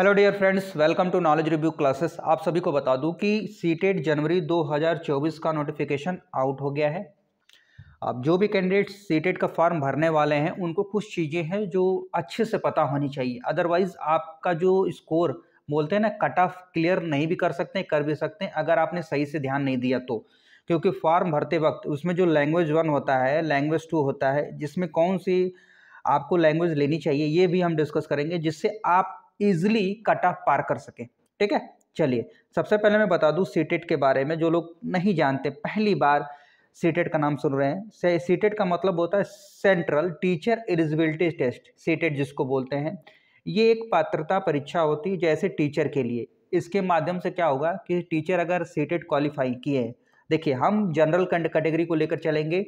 hello dear friends welcome to knowledge review classes आप सभी को बता दूं कि सीटेट जनवरी 2024 का नोटिफिकेशन आउट हो गया है अब जो भी कैंडिडेट सीटेट का फॉर्म भरने वाले हैं उनको कुछ चीज़ें हैं जो अच्छे से पता होनी चाहिए अदरवाइज़ आपका जो स्कोर बोलते हैं ना कट ऑफ क्लियर नहीं भी कर सकते कर भी सकते हैं अगर आपने सही से ध्यान नहीं दिया तो क्योंकि फॉर्म भरते वक्त उसमें जो लैंग्वेज वन होता है लैंग्वेज टू होता है जिसमें कौन सी आपको लैंग्वेज लेनी चाहिए ये भी हम डिस्कस करेंगे जिससे आप इजिली कट ऑफ पार कर सकें ठीक है चलिए सबसे पहले मैं बता दूं सीटेट के बारे में जो लोग नहीं जानते पहली बार सीटेट का नाम सुन रहे हैं सीटेट का मतलब होता है central teacher eligibility test CTET जिसको बोलते हैं ये एक पात्रता परीक्षा होती है जैसे टीचर के लिए इसके माध्यम से क्या होगा कि टीचर अगर सीटेट क्वालिफाई किए देखिए हम जनरल कैटेगरी को लेकर चलेंगे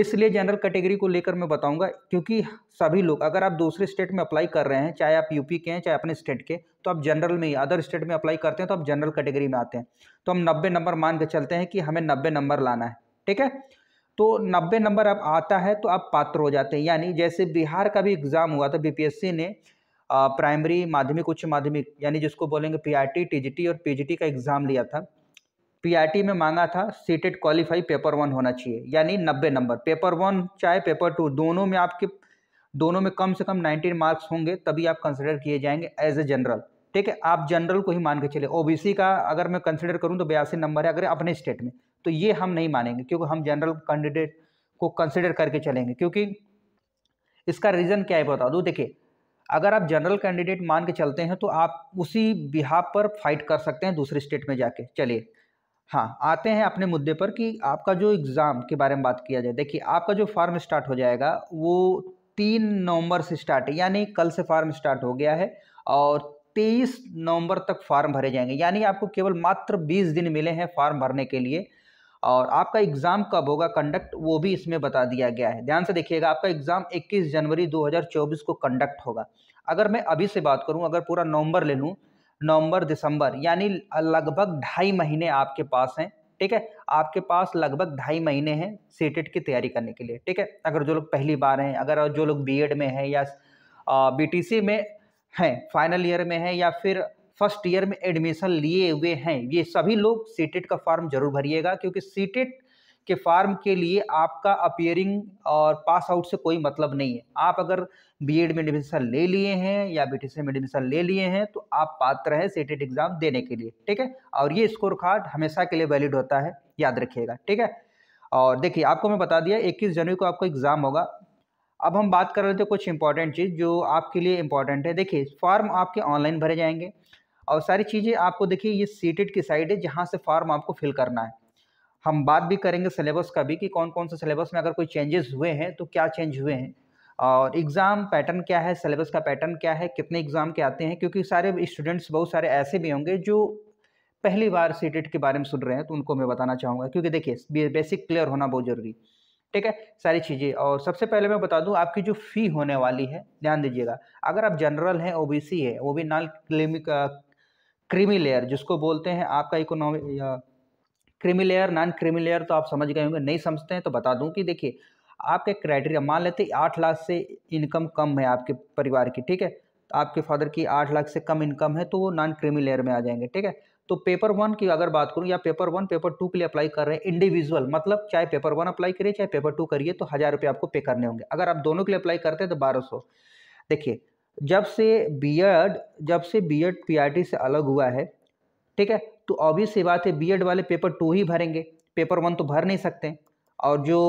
इसलिए जनरल कैटेगरी को लेकर मैं बताऊंगा क्योंकि सभी लोग अगर आप दूसरे स्टेट में अप्लाई कर रहे हैं चाहे आप यूपी के हैं चाहे अपने स्टेट के तो आप जनरल में ही अदर स्टेट में अप्लाई करते हैं तो आप जनरल कैटेगरी में आते हैं तो हम नब्बे नंबर मान के चलते हैं कि हमें नब्बे नंबर लाना है ठीक है तो नब्बे नंबर अब आता है तो आप पात्र हो जाते हैं यानी जैसे बिहार का भी एग्ज़ाम हुआ था बी ने प्राइमरी माध्यमिक उच्च माध्यमिक यानी जिसको बोलेंगे पी आर और पी का एग्ज़ाम लिया था पीआरटी में मांगा था सीटेड क्वालिफाई पेपर वन होना चाहिए यानी नब्बे नंबर पेपर वन चाहे पेपर टू दोनों में आपके दोनों में कम से कम नाइनटीन मार्क्स होंगे तभी आप कंसिडर किए जाएंगे एज ए जनरल ठीक है आप जनरल को ही मान के चले ओबीसी का अगर मैं कंसिडर करूँ तो बयासी नंबर है अगर अपने स्टेट में तो ये हम नहीं मानेंगे क्योंकि हम जनरल कैंडिडेट को कंसिडर करके चलेंगे क्योंकि इसका रीज़न क्या है बता दूँ देखिए अगर आप जनरल कैंडिडेट मान के चलते हैं तो आप उसी बिहाब पर फाइट कर सकते हैं दूसरे स्टेट में जाके चलिए हाँ आते हैं अपने मुद्दे पर कि आपका जो एग्ज़ाम के बारे में बात किया जाए देखिए आपका जो फार्म स्टार्ट हो जाएगा वो तीन नवंबर से स्टार्ट है यानी कल से फार्म स्टार्ट हो गया है और तेईस नवंबर तक फार्म भरे जाएंगे यानी आपको केवल मात्र बीस दिन मिले हैं फार्म भरने के लिए और आपका एग्ज़ाम कब होगा कंडक्ट वो भी इसमें बता दिया गया है ध्यान से देखिएगा आपका एग्ज़ाम 21 जनवरी 2024 को कंडक्ट होगा अगर मैं अभी से बात करूं अगर पूरा नवंबर ले लूं नवंबर दिसंबर यानी लगभग ढाई महीने आपके पास हैं ठीक है आपके पास लगभग ढाई महीने हैं सीटेट e की तैयारी करने के लिए ठीक है अगर जो लोग पहली बार हैं अगर जो लोग बीएड में हैं या बीटीसी में हैं फाइनल ईयर में हैं या फिर फर्स्ट ईयर में एडमिशन लिए हुए हैं ये सभी लोग सीटेट e का फॉर्म जरूर भरिएगा क्योंकि सीटेट कि फार्म के लिए आपका अपियरिंग और पास आउट से कोई मतलब नहीं है आप अगर बीएड में एडमिशन ले लिए हैं या बी में एडमिशन ले लिए हैं तो आप पात्र हैं सेटेट एग्ज़ाम e देने के लिए ठीक है और ये स्कोर कार्ड हमेशा के लिए वैलिड होता है याद रखिएगा ठीक है और देखिए आपको मैं बता दिया इक्कीस जनवरी को आपको एग्ज़ाम होगा अब हम बात कर रहे थे कुछ इंपॉर्टेंट चीज़ जो आपके लिए इंपॉर्टेंट है देखिए फॉर्म आपके ऑनलाइन भरे जाएंगे और सारी चीज़ें आपको देखिए ये सीटेड e की साइड है जहाँ से फॉर्म आपको फिल करना है हम बात भी करेंगे सिलेबस का भी कि कौन कौन से सिलेबस में अगर कोई चेंजेस हुए हैं तो क्या चेंज हुए हैं और एग्ज़ाम पैटर्न क्या है सिलेबस का पैटर्न क्या है कितने एग्ज़ाम के आते हैं क्योंकि सारे स्टूडेंट्स बहुत सारे ऐसे भी होंगे जो पहली बार सी e के बारे में सुन रहे हैं तो उनको मैं बताना चाहूँगा क्योंकि देखिए बेसिक क्लियर होना बहुत ज़रूरी ठीक है सारी चीज़ें और सबसे पहले मैं बता दूँ आपकी जो फ़ी होने वाली है ध्यान दीजिएगा अगर आप जनरल हैं ओबीसी है O B non creamy layer जिसको बोलते हैं आपका economic creamy layer layer non creamy layer layer तो आप समझ गए होंगे नहीं समझते हैं तो बता दूं कि देखिए आपके क्राइटेरिया मान लेते आठ लाख से इनकम कम है आपके परिवार की ठीक है तो आपके फादर की आठ लाख से कम इनकम है तो वो नॉन क्रिमिलेयर लेयर में आ जाएंगे ठीक है तो पेपर वन की अगर बात करूँ या पेपर वन पेपर टू के लिए अप्लाई कर रहे हैं इंडिविजुअल मतलब चाहे पेपर वन अप्लाई करिए चाहे पेपर टू करिए तो हज़ार रुपये आपको पे करने होंगे अगर आप दोनों के लिए अप्लाई करते हैं तो बारह सौ देखिए जब से बीएड e जब से बीएड पीआरटी e e से अलग हुआ है ठीक है तो अभी सी बात है बीएड वाले पेपर टू ही भरेंगे पेपर वन तो भर नहीं सकते और जो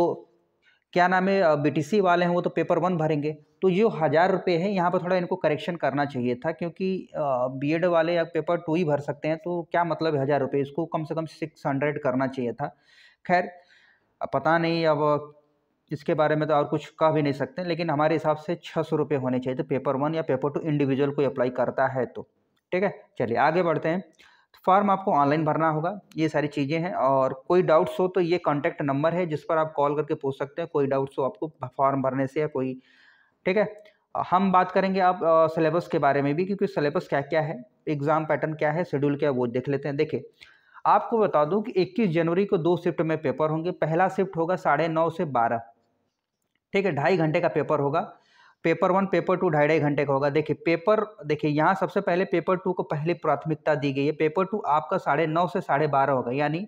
क्या नाम है बीटीसी वाले हैं वो तो पेपर वन भरेंगे तो जो हज़ार रुपये है यहाँ पर थोड़ा इनको करेक्शन करना चाहिए था क्योंकि बीएड वाले या पेपर टू ही भर सकते हैं तो क्या मतलब है हज़ार रुपये इसको कम से कम सिक्स हंड्रेड करना चाहिए था खैर पता नहीं अब इसके बारे में तो और कुछ कह भी नहीं सकते लेकिन हमारे हिसाब से छः सौ रुपये होने चाहिए तो पेपर वन या पेपर टू इंडिविजुअल कोई अप्लाई करता है तो ठीक है चलिए आगे बढ़ते हैं फॉर्म आपको ऑनलाइन भरना होगा ये सारी चीज़ें हैं और कोई डाउट्स हो तो ये कॉन्टैक्ट नंबर है जिस पर आप कॉल करके पूछ सकते हैं कोई डाउट्स हो आपको फॉर्म भरने से या कोई ठीक है हम बात करेंगे आप सिलेबस के बारे में भी क्योंकि सिलेबस क्या क्या है एग्ज़ाम पैटर्न क्या है शेड्यूल क्या है वो देख लेते हैं देखिए आपको बता दूं कि 21 जनवरी को दो शिफ्ट में पेपर होंगे पहला शिफ्ट होगा साढ़े नौ से बारह ठीक है ढाई घंटे का पेपर होगा पेपर वन पेपर टू ढाई ढाई घंटे का होगा देखिए पेपर देखिए यहाँ सबसे पहले पेपर टू को पहली प्राथमिकता दी गई है पेपर टू आपका साढ़े नौ से साढ़े बारह होगा यानी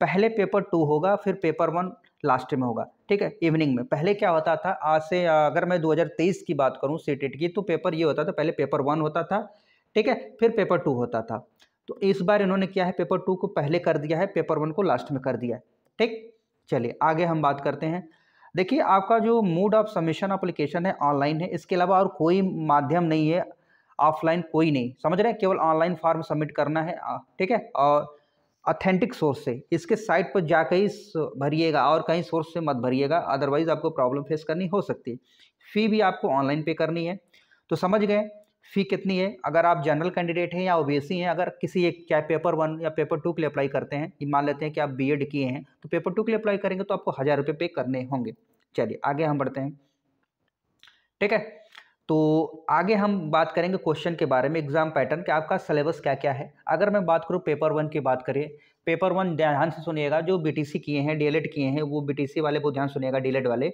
पहले पेपर टू होगा फिर पेपर वन लास्ट में होगा ठीक है इवनिंग में पहले क्या होता था आज से अगर मैं 2023 की बात करूँ सीटेट की तो पेपर ये होता था पहले पेपर वन होता था ठीक है फिर पेपर टू होता था तो इस बार इन्होंने क्या है पेपर टू को पहले कर दिया है पेपर वन को लास्ट में कर दिया है ठीक चलिए आगे हम बात करते हैं देखिए आपका जो मूड ऑफ सबमिशन अप्लीकेशन है ऑनलाइन है इसके अलावा और कोई माध्यम नहीं है ऑफलाइन कोई नहीं समझ रहे हैं केवल ऑनलाइन फॉर्म सबमिट करना है ठीक है और ऑथेंटिक सोर्स से इसके साइट पर जाकर ही भरिएगा और कहीं सोर्स से मत भरिएगा अदरवाइज़ आपको प्रॉब्लम फेस करनी हो सकती है फ़ी भी आपको ऑनलाइन पे करनी है तो समझ गए फ़ी कितनी है अगर आप जनरल कैंडिडेट हैं या ओबीसी e हैं अगर किसी एक चाहे पेपर वन या पेपर टू के लिए अप्लाई करते हैं मान लेते हैं कि आप बीएड किए हैं तो पेपर टू के लिए अप्लाई करेंगे तो आपको हज़ार रुपये पे करने होंगे चलिए आगे हम बढ़ते हैं ठीक है तो आगे हम बात करेंगे क्वेश्चन के बारे में एग्ज़ाम पैटर्न कि आपका सिलेबस क्या क्या है अगर मैं बात करूँ पेपर वन की बात करें पेपर वन ध्यान से सुनिएगा जो सी किए हैं एड किए हैं वो सी वाले को ध्यान सुनिएगा एड वाले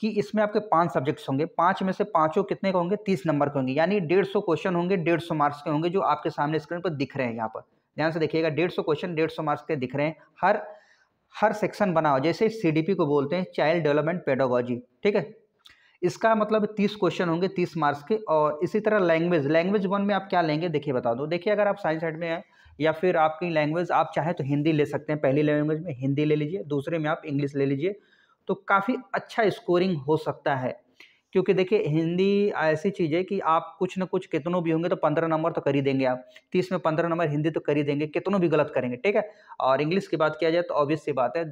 कि इसमें आपके पांच सब्जेक्ट्स होंगे पांच में से पांचों कितने के होंगे तीस नंबर के होंगे यानी डेढ़ सौ क्वेश्चन होंगे डेढ़ सौ मार्क्स के होंगे जो आपके सामने स्क्रीन पर दिख रहे हैं यहाँ पर ध्यान से देखिएगा डेढ़ सौ क्वेश्चन डेढ़ सौ मार्क्स के दिख रहे हैं हर हर सेक्शन बना हुआ जैसे सी को बोलते हैं चाइल्ड डेवलपमेंट पेडोगॉजी ठीक है इसका मतलब तीस क्वेश्चन होंगे तीस मार्क्स के और इसी तरह लैंग्वेज लैंग्वेज वन में आप क्या लेंगे देखिए बता दो देखिए अगर आप साइंस साइड में हैं या फिर आपकी लैंग्वेज आप चाहें तो हिंदी ले सकते हैं पहली लैंग्वेज में हिंदी ले लीजिए दूसरे में आप इंग्लिश ले लीजिए तो काफ़ी अच्छा स्कोरिंग हो सकता है क्योंकि देखिए हिंदी ऐसी चीज़ है कि आप कुछ ना कुछ कितनों भी होंगे तो पंद्रह नंबर तो कर ही देंगे आप तीस में पंद्रह नंबर हिंदी तो कर ही देंगे कितनों भी गलत करेंगे ठीक है और इंग्लिश की बात किया जाए तो ऑब्वियस सी बात है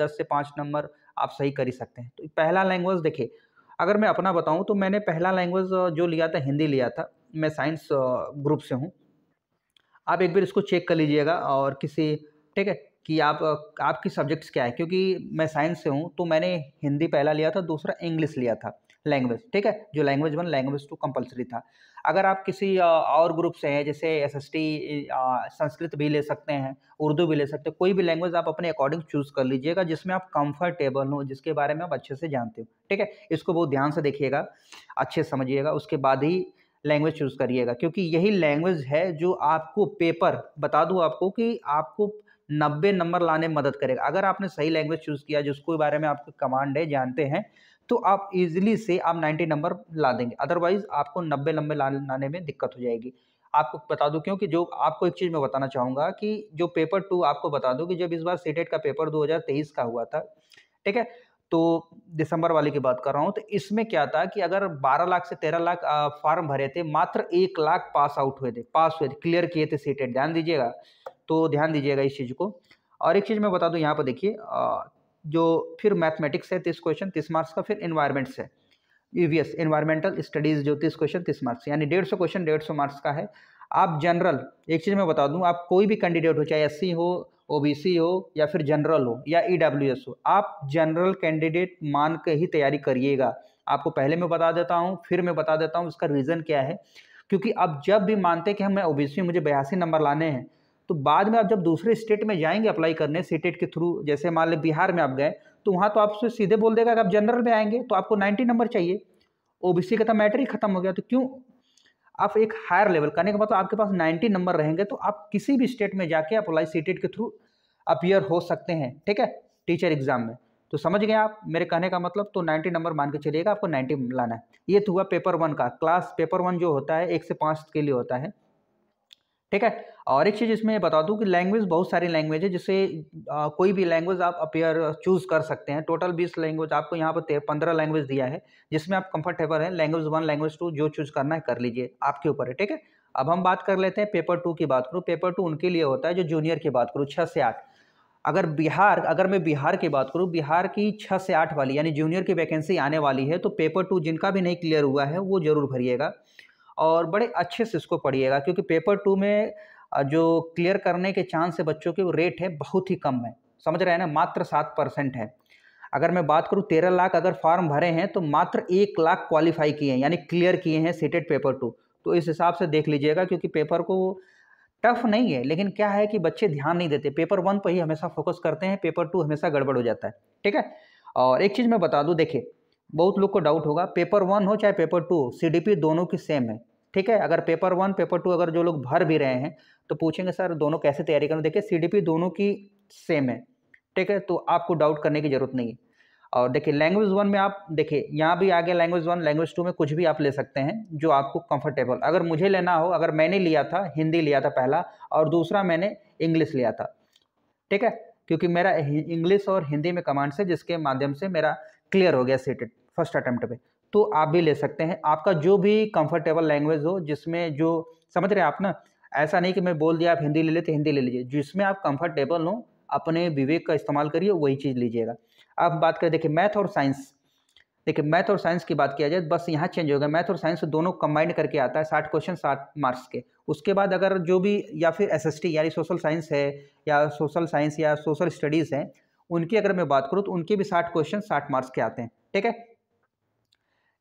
दस से पाँच नंबर आप सही कर ही सकते हैं तो पहला लैंग्वेज देखिए अगर मैं अपना बताऊँ तो मैंने पहला लैंग्वेज जो लिया था हिंदी लिया था मैं साइंस ग्रुप से हूँ आप एक बार इसको चेक कर लीजिएगा और किसी ठीक है कि आप आपकी सब्जेक्ट्स क्या है क्योंकि मैं साइंस से हूँ तो मैंने हिंदी पहला लिया था दूसरा इंग्लिश लिया था लैंग्वेज ठीक है जो language one language two compulsory था अगर आप किसी और ग्रुप से हैं जैसे एस एस टी संस्कृत भी ले सकते हैं उर्दू भी ले सकते हैं कोई भी लैंग्वेज आप अपने अकॉर्डिंग चूज़ कर लीजिएगा जिसमें आप कंफर्टेबल हो जिसके बारे में आप अच्छे से जानते हो ठीक है इसको बहुत ध्यान से देखिएगा अच्छे समझिएगा उसके बाद ही लैंग्वेज चूज़ करिएगा क्योंकि यही लैंग्वेज है जो आपको पेपर बता दूँ आपको कि आपको नब्बे नंबर लाने में मदद करेगा अगर आपने सही लैंग्वेज चूज़ किया जिसको बारे में आपको कमांड है जानते हैं तो आप इजीली से आप 90 नंबर ला देंगे अदरवाइज आपको 90 नंबर लाने में दिक्कत हो जाएगी आपको बता दूं क्योंकि जो आपको एक चीज़ मैं बताना चाहूँगा कि जो पेपर टू आपको बता दूं कि जब इस बार सीटेट e का पेपर 2023 का हुआ था ठीक है तो दिसंबर वाले की बात कर रहा हूँ तो इसमें क्या था कि अगर 12 लाख से 13 लाख फॉर्म भरे थे मात्र एक लाख पास आउट हुए थे पास हुए थे क्लियर किए थे सीटेट e ध्यान दीजिएगा तो ध्यान दीजिएगा इस चीज़ को और एक चीज़ मैं बता दूँ यहाँ पर देखिए जो फिर मैथमेटिक्स है तीस क्वेश्चन तीस मार्क्स का फिर इन्वायरमेंट्स है E V S environmental studies जो तीस क्वेश्चन तीस मार्क्स यानी डेढ़ सौ क्वेश्चन डेढ़ सौ मार्क्स का है आप जनरल एक चीज़ मैं बता दूं आप कोई भी कैंडिडेट हो चाहे एससी हो ओबीसी हो या फिर जनरल हो या ईडब्ल्यूएस e हो आप जनरल कैंडिडेट मान के ही तैयारी करिएगा आपको पहले मैं बता देता हूँ फिर मैं बता देता हूँ इसका रीज़न क्या है क्योंकि आप जब भी मानते कि हम मैं ओ बी सी मुझे बयासी नंबर लाने हैं तो बाद में आप जब दूसरे स्टेट में जाएंगे अप्लाई करने सीटेट e के थ्रू जैसे मान लें बिहार में आप गए तो वहाँ तो आपसे सीधे बोल देगा कि आप जनरल में आएंगे तो आपको नाइन्टी नंबर चाहिए ओ बी सी का तो मैटर ही खत्म हो गया तो क्यों आप एक हायर लेवल करने का मतलब आपके पास नाइन्टी नंबर रहेंगे तो आप किसी भी स्टेट में जाके अप्लाई सीटेट e के थ्रू अपियर हो सकते हैं ठीक है टीचर एग्जाम में तो समझ गए आप मेरे कहने का मतलब तो 90 नंबर मान के चलिएगा आपको 90 लाना है ये तो हुआ पेपर वन का क्लास पेपर वन जो होता है एक से पाँच के लिए होता है ठीक है और एक चीज़ इसमें बता दूं कि लैंग्वेज बहुत सारी लैंग्वेज है जिसे आ, कोई भी लैंग्वेज आप अपेयर चूज़ कर सकते हैं टोटल बीस लैंग्वेज आपको यहाँ पर पंद्रह लैंग्वेज दिया है जिसमें आप कंफर्टेबल हैं लैंग्वेज वन लैंग्वेज टू जो चूज़ करना है कर लीजिए आपके ऊपर है ठीक है अब हम बात कर लेते हैं पेपर टू की बात करूँ पेपर टू उनके लिए होता है जो जूनियर की बात करूँ छः से आठ अगर बिहार अगर मैं बिहार की बात करूँ बिहार की छः से आठ वाली यानी जूनियर की वैकेंसी आने वाली है तो पेपर टू जिनका भी नहीं क्लियर हुआ है वो ज़रूर भरिएगा और बड़े अच्छे से इसको पढ़िएगा क्योंकि पेपर टू में जो क्लियर करने के चांस है बच्चों के वो रेट है बहुत ही कम है समझ रहे हैं ना मात्र सात परसेंट है अगर मैं बात करूँ तेरह लाख अगर फॉर्म भरे हैं तो मात्र एक लाख क्वालिफाई किए हैं यानी क्लियर किए हैं सीटेड पेपर टू तो इस हिसाब से देख लीजिएगा क्योंकि पेपर को टफ नहीं है लेकिन क्या है कि बच्चे ध्यान नहीं देते पेपर वन पर ही हमेशा फोकस करते हैं पेपर टू हमेशा गड़बड़ हो जाता है ठीक है और एक चीज़ मैं बता दूँ देखिए बहुत लोग को डाउट होगा पेपर वन हो चाहे पेपर टू सी दोनों की सेम है ठीक है अगर पेपर वन पेपर टू अगर जो लोग भर भी रहे हैं तो पूछेंगे सर दोनों कैसे तैयारी करूँ देखिए सी दोनों की सेम है ठीक है तो आपको डाउट करने की जरूरत नहीं है और देखिए लैंग्वेज वन में आप देखिए यहाँ भी आगे लैंग्वेज वन लैंग्वेज टू में कुछ भी आप ले सकते हैं जो आपको कंफर्टेबल अगर मुझे लेना हो अगर मैंने लिया था हिंदी लिया था पहला और दूसरा मैंने इंग्लिश लिया था ठीक है क्योंकि मेरा इंग्लिश और हिंदी में कमांड्स है जिसके माध्यम से मेरा क्लियर हो गया सीटेड फर्स्ट अटैम्प्ट में तो आप भी ले सकते हैं आपका जो भी कंफर्टेबल लैंग्वेज हो जिसमें जो समझ रहे हैं आप ना ऐसा नहीं कि मैं बोल दिया आप हिंदी ले लेते हिंदी ले लीजिए जिसमें आप कंफर्टेबल हों अपने विवेक का इस्तेमाल करिए वही चीज़ लीजिएगा अब बात करें देखिए मैथ और साइंस देखिए मैथ और साइंस की बात किया जाए बस यहाँ चेंज होगा मैथ और साइंस दोनों कंबाइंड करके आता है साठ क्वेश्चन साठ मार्क्स के उसके बाद अगर जो भी या फिर एस यानी सोशल साइंस है या सोशल साइंस या सोशल स्टडीज़ हैं उनकी अगर मैं बात करूँ तो उनके भी साठ क्वेश्चन साठ मार्क्स के आते हैं ठीक है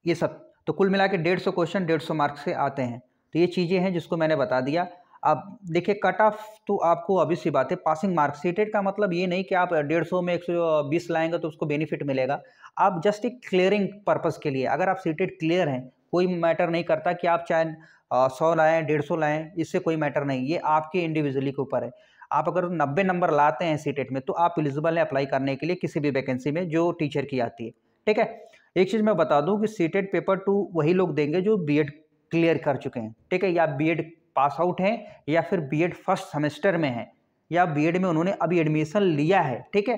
ये सब तो कुल मिला के डेढ़ सौ क्वेश्चन डेढ़ सौ मार्क्स से आते हैं तो ये चीज़ें हैं जिसको मैंने बता दिया अब देखिए कट ऑफ तो आपको अभी सी बात है पासिंग मार्क्स सीटेड का मतलब ये नहीं कि आप डेढ़ सौ में एक सौ बीस लाएंगे तो उसको बेनिफिट मिलेगा आप जस्ट एक क्लियरिंग पर्पज़ के लिए अगर आप सीटेड क्लियर हैं कोई मैटर नहीं करता कि आप चाहे सौ लाएँ डेढ़ सौ लाएँ इससे कोई मैटर नहीं ये आपके इंडिविजुअली के ऊपर है आप अगर नब्बे नंबर लाते हैं सीटेट में तो आप एलिजिबल हैं अप्लाई करने के लिए किसी भी वैकेंसी में जो टीचर की आती है ठीक है एक चीज़ मैं बता दूं कि सीटेड पेपर टू वही लोग देंगे जो बीएड क्लियर कर चुके हैं ठीक है या बीएड पास आउट हैं या फिर बीएड फर्स्ट सेमेस्टर में हैं या बीएड में उन्होंने अभी एडमिशन लिया है ठीक है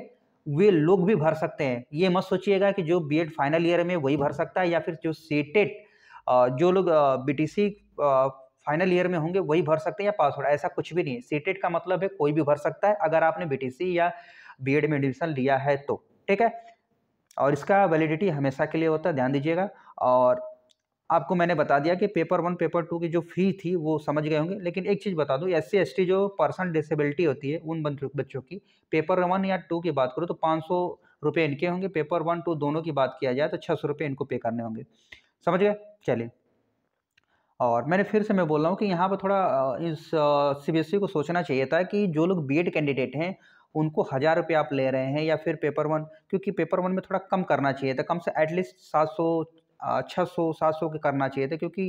वे लोग भी भर सकते हैं ये मत सोचिएगा कि जो एड फाइनल ईयर में वही भर सकता है या फिर जो सीटेड जो लोग सी फाइनल ईयर में होंगे वही भर सकते हैं या पास आउट ऐसा कुछ भी नहीं है सीटेड का मतलब है कोई भी भर सकता है अगर आपने सी या एड में एडमिशन लिया है तो ठीक है और इसका वैलिडिटी हमेशा के लिए होता है ध्यान दीजिएगा और आपको मैंने बता दिया कि पेपर वन पेपर टू की जो फी थी वो समझ गए होंगे लेकिन एक चीज़ बता दूँ एस सी जो पर्सन डिसेबिलिटी होती है उन बच्चों की पेपर वन या टू की बात करूँ तो पाँच सौ रुपये इनके होंगे पेपर वन टू दोनों की बात किया जाए तो छः सौ रुपये इनको पे करने होंगे समझ गए चलिए और मैंने फिर से मैं बोल रहा हूँ कि यहाँ पर थोड़ा इस सी बी एस ई को सोचना चाहिए था कि जो लोग बी एड कैंडिडेट हैं उनको हज़ार रुपये आप ले रहे हैं या फिर पेपर वन क्योंकि पेपर वन में थोड़ा कम करना चाहिए था कम से एटलीस्ट सात सौ छः सौ सात सौ के करना चाहिए था क्योंकि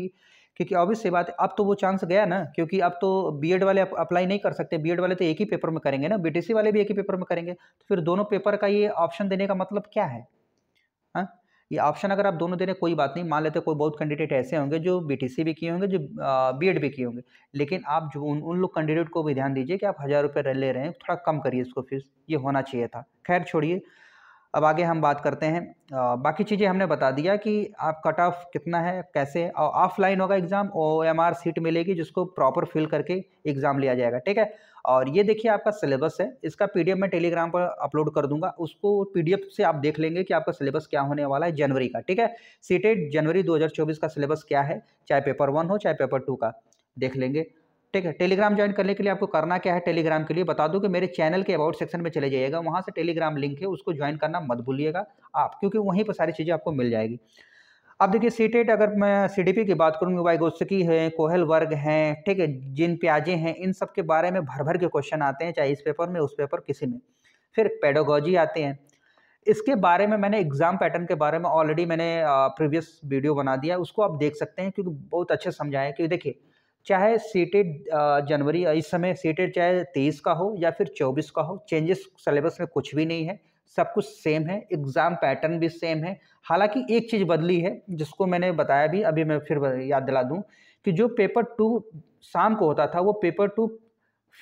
क्योंकि ऑब्वियस से बात है अब तो वो चांस गया ना क्योंकि अब तो एड वाले अप्लाई नहीं कर सकते एड वाले तो एक ही पेपर में करेंगे ना सी वाले भी एक ही पेपर में करेंगे तो फिर दोनों पेपर का ये ऑप्शन देने का मतलब क्या है हाँ ये ऑप्शन अगर आप दोनों दे रहे कोई बात नहीं मान लेते कोई बहुत कैंडिडेट ऐसे होंगे जो बीटीसी भी किए होंगे जो बी भी किए होंगे लेकिन आप जो उन उन लोग कैंडिडेट को भी ध्यान दीजिए कि आप हज़ार रुपये ले रहे हैं थोड़ा कम करिए इसको फीस ये होना चाहिए था खैर छोड़िए अब आगे हम बात करते हैं आ, बाकी चीज़ें हमने बता दिया कि आप कट ऑफ कितना है कैसे और ऑफलाइन होगा exam O M R sheet मिलेगी जिसको प्रॉपर फिल करके एग्ज़ाम लिया जाएगा ठीक है और ये देखिए आपका सिलेबस है इसका पीडीएफ मैं टेलीग्राम पर अपलोड कर दूंगा उसको पीडीएफ से आप देख लेंगे कि आपका सिलेबस क्या होने वाला है जनवरी का ठीक है सीटेड जनवरी दो का सिलेबस क्या है चाहे पेपर वन हो चाहे पेपर टू का देख लेंगे ठीक है टेलीग्राम ज्वाइन करने के लिए आपको करना क्या है टेलीग्राम के लिए बता दूं कि मेरे चैनल के अबाउट सेक्शन में चले जाइएगा वहाँ से टेलीग्राम लिंक है उसको ज्वाइन करना मत भूलिएगा आप क्योंकि वहीं पर सारी चीज़ें आपको मिल जाएगी अब देखिए सी e अगर मैं सी की बात करूँगी वाई गोस्की है कोहल वर्ग हैं ठीक है जिन प्याजे हैं इन सब के बारे में भर भर के क्वेश्चन आते हैं चाहे इस पेपर में उस पेपर किसी में फिर पेडोगॉजी आते हैं इसके बारे में मैंने एग्ज़ाम पैटर्न के बारे में ऑलरेडी मैंने प्रीवियस वीडियो बना दिया उसको आप देख सकते हैं क्योंकि बहुत अच्छे समझाया कि देखिए चाहे सीटेड जनवरी इस समय सीटेड चाहे तेईस का हो या फिर चौबीस का हो चेंजेस सिलेबस में कुछ भी नहीं है सब कुछ सेम है एग्ज़ाम पैटर्न भी सेम है हालांकि एक चीज़ बदली है जिसको मैंने बताया भी अभी मैं फिर याद दिला दूं कि जो पेपर टू शाम को होता था वो पेपर टू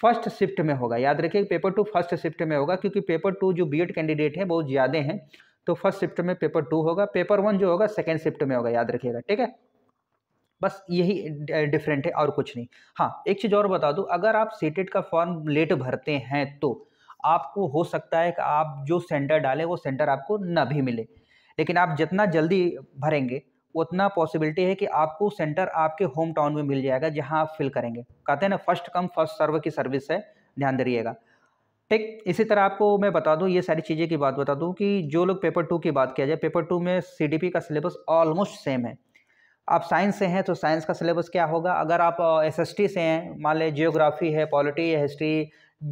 फर्स्ट शिफ्ट में होगा याद रखिए पेपर टू फर्स्ट शिफ्ट में होगा क्योंकि पेपर टू जो बी कैंडिडेट हैं बहुत ज़्यादा हैं तो फर्स्ट शिफ्ट में पेपर टू होगा पेपर वन जो होगा सेकेंड शिफ्ट में होगा याद रखिएगा ठीक है बस यही डिफरेंट है और कुछ नहीं हाँ एक चीज़ और बता दूँ अगर आप सीटेट e का फॉर्म लेट भरते हैं तो आपको हो सकता है कि आप जो सेंटर डालें वो सेंटर आपको ना भी मिले लेकिन आप जितना जल्दी भरेंगे उतना पॉसिबिलिटी है कि आपको सेंटर आपके होम टाउन में मिल जाएगा जहां आप फिल करेंगे कहते हैं ना फर्स्ट कम फर्स्ट सर्व की सर्विस है ध्यान दीजिएगा ठीक इसी तरह आपको मैं बता दूं ये सारी चीज़ें की बात बता दूं कि जो लोग पेपर टू की बात किया जाए पेपर टू में सी का सिलेबस ऑलमोस्ट सेम है आप साइंस से हैं तो साइंस का सिलेबस क्या होगा अगर आप एसएसटी से हैं मान लें जियोग्राफी है पॉलिटी है हिस्ट्री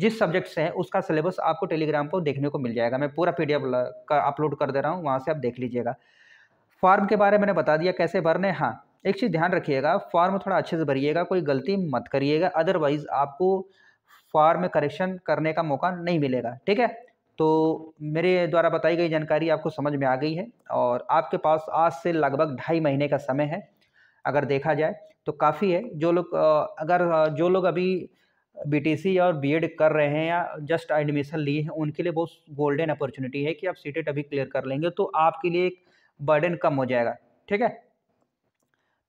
जिस सब्जेक्ट से है उसका सिलेबस आपको टेलीग्राम पर देखने को मिल जाएगा मैं पूरा एफ का अपलोड कर दे रहा हूँ वहाँ से आप देख लीजिएगा फॉर्म के बारे में मैंने बता दिया कैसे भरने हाँ एक चीज़ ध्यान रखिएगा फॉर्म थोड़ा अच्छे से भरिएगा कोई गलती मत करिएगा अदरवाइज़ आपको फॉर्म में करेक्शन करने का मौका नहीं मिलेगा ठीक है तो मेरे द्वारा बताई गई जानकारी आपको समझ में आ गई है और आपके पास आज से लगभग ढाई महीने का समय है अगर देखा जाए तो काफ़ी है जो लोग अगर जो लोग अभी बीटीसी और बीएड कर रहे हैं या जस्ट एडमिशन लिए हैं उनके लिए बहुत गोल्डन अपॉर्चुनिटी है कि आप सीटेट e अभी क्लियर कर लेंगे तो आपके लिए एक बर्डन कम हो जाएगा ठीक है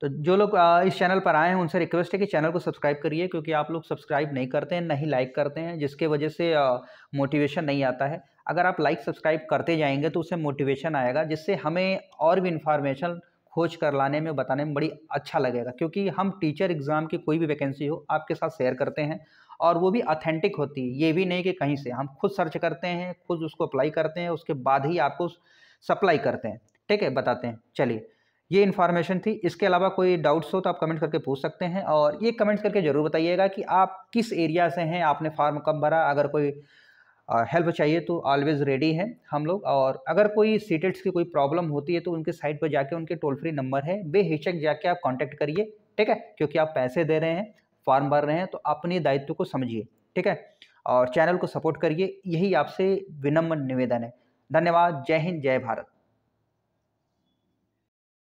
तो जो लोग इस चैनल पर आए हैं उनसे रिक्वेस्ट है कि चैनल को सब्सक्राइब करिए क्योंकि आप लोग सब्सक्राइब नहीं करते हैं नहीं लाइक करते हैं जिसके वजह से मोटिवेशन नहीं आता है अगर आप लाइक सब्सक्राइब करते जाएंगे तो उससे मोटिवेशन आएगा जिससे हमें और भी इन्फॉर्मेशन खोज कर लाने में बताने में बड़ी अच्छा लगेगा क्योंकि हम टीचर एग्ज़ाम की कोई भी वैकेंसी हो आपके साथ शेयर करते हैं और वो भी अथेंटिक होती है ये भी नहीं कि कहीं से हम खुद सर्च करते हैं खुद उसको अप्लाई करते हैं उसके बाद ही आपको सप्लाई करते हैं ठीक है बताते हैं चलिए ये इन्फॉर्मेशन थी इसके अलावा कोई डाउट्स हो तो आप कमेंट करके पूछ सकते हैं और ये कमेंट्स करके ज़रूर बताइएगा कि आप किस एरिया से हैं आपने फॉर्म कब भरा अगर कोई हेल्प चाहिए तो ऑलवेज़ रेडी है हम लोग और अगर कोई सीटेट्स e की कोई प्रॉब्लम होती है तो उनके साइट पर जाके उनके टोल फ्री नंबर है बेहिचक जाके आप कॉन्टैक्ट करिए ठीक है क्योंकि आप पैसे दे रहे हैं फॉर्म भर रहे हैं तो अपने दायित्व को समझिए ठीक है और चैनल को सपोर्ट करिए यही आपसे विनम्र निवेदन है धन्यवाद जय हिंद जय भारत